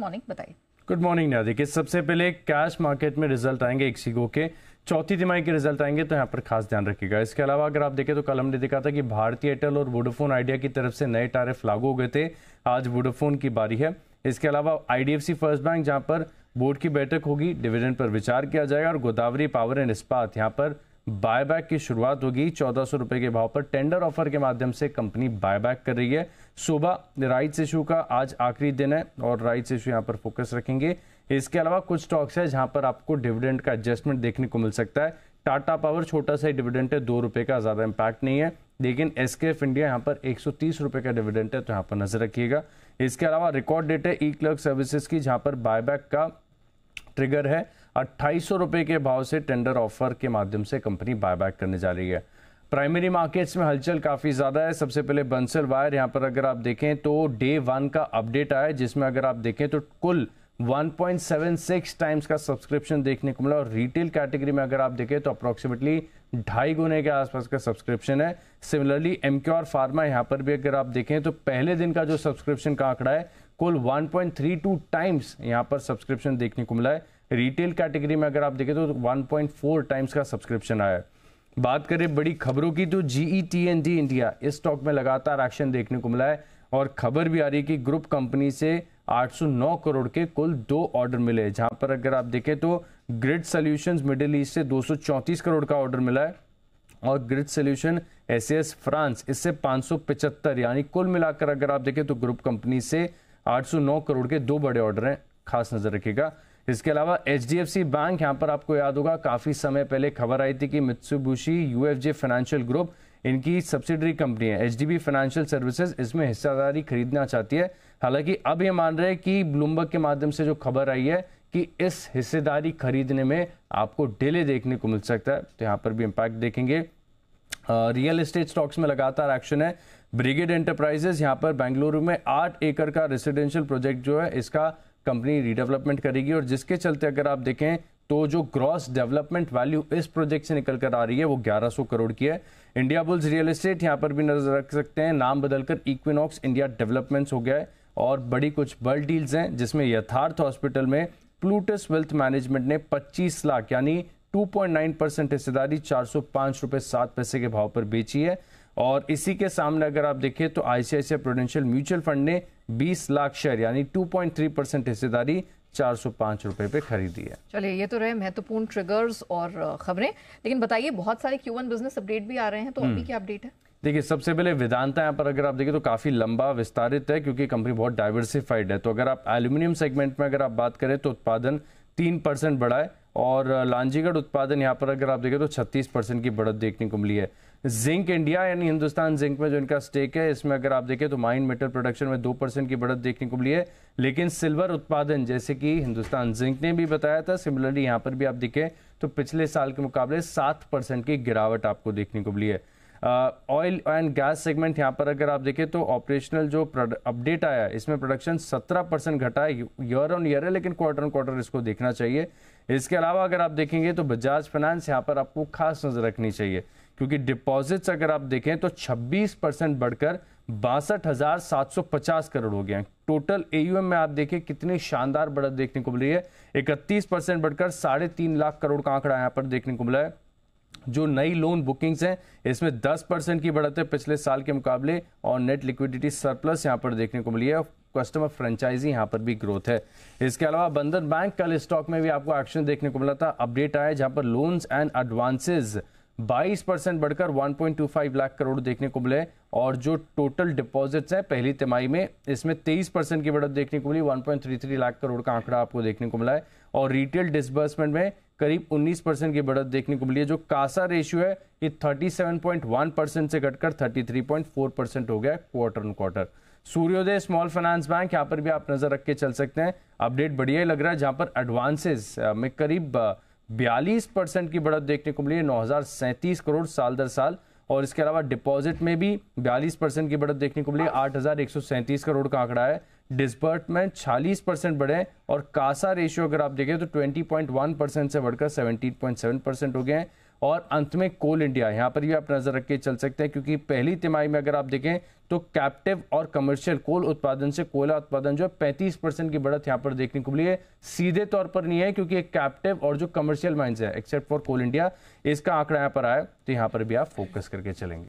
Morning बताइए good morning ना देखिए सबसे पहले कैश मार्केट में रिजल्ट आएंगे एक सीगो के चौथी तिमाही के रिजल्ट आएंगे तो यहाँ पर खास ध्यान रखिएगा इसके अलावा अगर आप देखें तो कल हमने देखा था कि भारतीय एयरटेल और वोडाफोन आइडिया की तरफ से नए टैरिफ लागू हो गए थे आज वोडाफोन की बारी है इसके अलावा आईडीएफसी फर्स्ट बैंक जहाँ पर बोर्ड की बैठक होगी डिविडेंड पर विचार किया जाएगा और गोदावरी पावर एंड इस्पात यहाँ पर बायबैक की शुरुआत होगी चौदह सौ रुपए के भाव पर टेंडर ऑफर के माध्यम से कंपनी बायबैक कर रही है सुबह राइट्स इशू का आज आखिरी दिन है और राइट्स इशू यहाँ पर फोकस रखेंगे इसके अलावा कुछ स्टॉक्स है जहां पर आपको डिविडेंड का एडजस्टमेंट देखने को मिल सकता है टाटा पावर छोटा सा डिविडेंट है दो रुपए का ज़्यादा इंपैक्ट नहीं है लेकिन एस एफ इंडिया यहाँ पर एक सौ तीस रुपए का डिविडेंट है तो यहाँ पर नजर रखिएगा इसके अलावा रिकॉर्ड डेट है ई क्लर्क सर्विसेज की जहां पर बायबैक का ट्रिगर है अट्ठाईस रुपए के भाव से टेंडर ऑफर के माध्यम से कंपनी बायबैक करने जा रही है प्राइमरी मार्केट्स में हलचल काफ़ी ज़्यादा है सबसे पहले बंसल वायर यहाँ पर अगर आप देखें तो डे वन का अपडेट आया जिसमें अगर आप देखें तो कुल 1.76 टाइम्स का सब्सक्रिप्शन देखने को मिला और रिटेल कैटेगरी में अगर आप देखें तो अप्रॉक्सीमेटली ढाई गुने के आसपास का सब्सक्रिप्शन है सिमिलरली एम फार्मा यहाँ पर भी अगर आप देखें तो पहले दिन का जो सब्सक्रिप्शन का आंकड़ा है कुल 1.32 टाइम्स यहाँ पर सब्सक्रिप्शन देखने को मिला है रिटेल कैटेगरी में अगर आप देखें तो 1.4 टाइम्स का सब्सक्रिप्शन आया है बात करें बड़ी खबरों की तो GE T N D India इस स्टॉक में लगातार एक्शन देखने को मिला है और खबर भी आ रही है कि ग्रुप कंपनी से 809 करोड़ के कुल दो ऑर्डर मिले जहां पर अगर आप देखें तो ग्रिड सोल्यूशन मिडिल ईस्ट से दो करोड़ का ऑर्डर मिला है और ग्रिड सोल्यूशन एस फ्रांस इससे पांच यानी कुल मिलाकर अगर आप देखें तो ग्रुप कंपनी से 809 करोड़ के दो बड़े ऑर्डर हैं खास नज़र रखिएगा इसके अलावा एच बैंक यहाँ पर आपको याद होगा काफ़ी समय पहले खबर आई थी कि मित्सुबुशी यूएफजे फाइनेंशियल ग्रुप इनकी सब्सिडरी कंपनी है एच फाइनेंशियल सर्विसेज इसमें हिस्सेदारी खरीदना चाहती है हालांकि अब ये मान रहे हैं कि ब्लूमबर्ग के माध्यम से जो खबर आई है कि इस हिस्सेदारी खरीदने में आपको डिले देखने को मिल सकता है तो यहाँ पर भी इम्पैक्ट देखेंगे रियल इस्टेट स्टॉक्स में लगातार एक्शन है ब्रिगेड एंटरप्राइजेस यहाँ पर बेंगलुरु में आठ एकड़ का रेसिडेंशियल प्रोजेक्ट जो है इसका कंपनी रीडेवलपमेंट करेगी और जिसके चलते अगर आप देखें तो जो ग्रॉस डेवलपमेंट वैल्यू इस प्रोजेक्ट से निकल कर आ रही है वो 1100 करोड़ की है इंडिया बुल्स रियल एस्टेट यहाँ पर भी नजर रख सकते हैं नाम बदलकर इक्विनॉक्स इंडिया डेवलपमेंट्स हो गया है और बड़ी कुछ बल्ड डील्स हैं जिसमें यथार्थ हॉस्पिटल में प्लूटस वेल्थ मैनेजमेंट ने 25 लाख यानी 2.9 परसेंट हिस्सेदारी चार सौ पांच रुपए सात पैसे के भाव पर बेची है और इसी के सामने अगर आप देखें तो आईसीआईसीआई प्रोडेंशियल म्यूचुअल फंड ने 20 लाख शेयर यानी 2.3 परसेंट हिस्सेदारी चार सौ पांच रुपए पे खरीदी है चलिए ये तो रहे महत्वपूर्ण ट्रिगर्स और खबरें लेकिन बताइए बहुत सारे क्यू बिजनेस अपडेट भी आ रहे हैं तो अभी हम्म। क्या अपडेट है देखिए सबसे पहले वेदांता यहाँ पर अगर आप देखिए तो काफ़ी लंबा विस्तारित है क्योंकि कंपनी बहुत डाइवर्सिफाइड है तो अगर आप एल्यूमिनियम सेगमेंट में अगर आप बात करें तो उत्पादन तीन परसेंट बढ़ा है और लांजीगढ़ उत्पादन यहाँ पर अगर आप देखें तो 36 परसेंट की बढ़त देखने को मिली है जिंक इंडिया यानी हिंदुस्तान जिंक में जो इनका स्टेक है इसमें अगर आप देखें तो माइन मेटल प्रोडक्शन में दो परसेंट की बढ़त देखने को मिली है लेकिन सिल्वर उत्पादन जैसे कि हिंदुस्तान जिंक ने भी बताया था सिमिलरली यहाँ पर भी आप देखें तो पिछले साल के मुकाबले सात परसेंट की गिरावट आपको देखने को मिली है ऑयल एंड गैस सेगमेंट यहाँ पर अगर आप देखें तो ऑपरेशनल जो अपडेट आया इसमें प्रोडक्शन 17 परसेंट घटा है ईयर ऑन ईयर है लेकिन क्वार्टर ऑन क्वार्टर इसको देखना चाहिए इसके अलावा अगर आप देखेंगे तो बजाज फाइनेंस यहाँ पर आपको खास नज़र रखनी चाहिए क्योंकि डिपॉजिट्स अगर आप देखें तो 26 परसेंट बढ़कर बासठ करोड़ हो गया टोटल एयूएम में आप देखें कितनी शानदार बढ़त देखने को मिली है इकतीस परसेंट बढ़कर साढ़े तीन लाख करोड़ का आंकड़ा यहाँ पर देखने को मिला है जो नई लोन बुकिंग्स हैं इसमें 10 परसेंट की बढ़त है पिछले साल के मुकाबले और नेट लिक्विडिटी सरप्लस यहां पर देखने को मिली है कस्टमर फ्रेंचाइजी यहां पर भी ग्रोथ है इसके अलावा बंधन बैंक कल स्टॉक में भी आपको एक्शन देखने को मिला था अपडेट आया जहां पर लोन्स एंड एडवांसेज 22 परसेंट बढ़कर 1.25 लाख करोड़ देखने को मिले और जो टोटल डिपॉजिट्स हैं पहली तिमाही में इसमें 23 परसेंट की बढ़त देखने को मिली 1.33 लाख करोड़ का आंकड़ा आपको देखने को मिला है और रिटेल डिसबर्समेंट में करीब 19 परसेंट की बढ़त देखने को मिली है जो कासा रेशियो है ये 37.1 परसेंट से घटकर 33.4 परसेंट हो गया quarter on quarter Suryoday small finance bank यहाँ पर भी आप नज़र रख के चल सकते हैं अपडेट बढ़िया है लग रहा है जहाँ पर एडवांसेस में करीब बयालीस परसेंट की बढ़त देखने को मिली है नौ करोड़ साल दर साल और इसके अलावा डिपॉजिट में भी बयालीस परसेंट की बढ़त देखने को मिली आठ हज़ार एक सौ सैंतीस करोड़ का आंकड़ा है डिसबर्समेंट 40 परसेंट बढ़े और कासा रेशियो अगर आप देखें तो 20.1 परसेंट से बढ़कर 17.7 परसेंट हो गए हैं और अंत में कोल इंडिया यहां पर भी आप नज़र रख के चल सकते हैं क्योंकि पहली तिमाही में अगर आप देखें तो कैप्टिव और कमर्शियल कोल उत्पादन से कोयला उत्पादन जो है पैंतीस परसेंट की बढ़त यहाँ पर देखने को मिली है सीधे तौर पर नहीं है क्योंकि एक कैप्टिव और जो कमर्शियल माइंस है एक्सेप्ट फॉर कोल इंडिया इसका आंकड़ा यहाँ पर आया तो यहाँ पर भी आप फोकस करके चलेंगे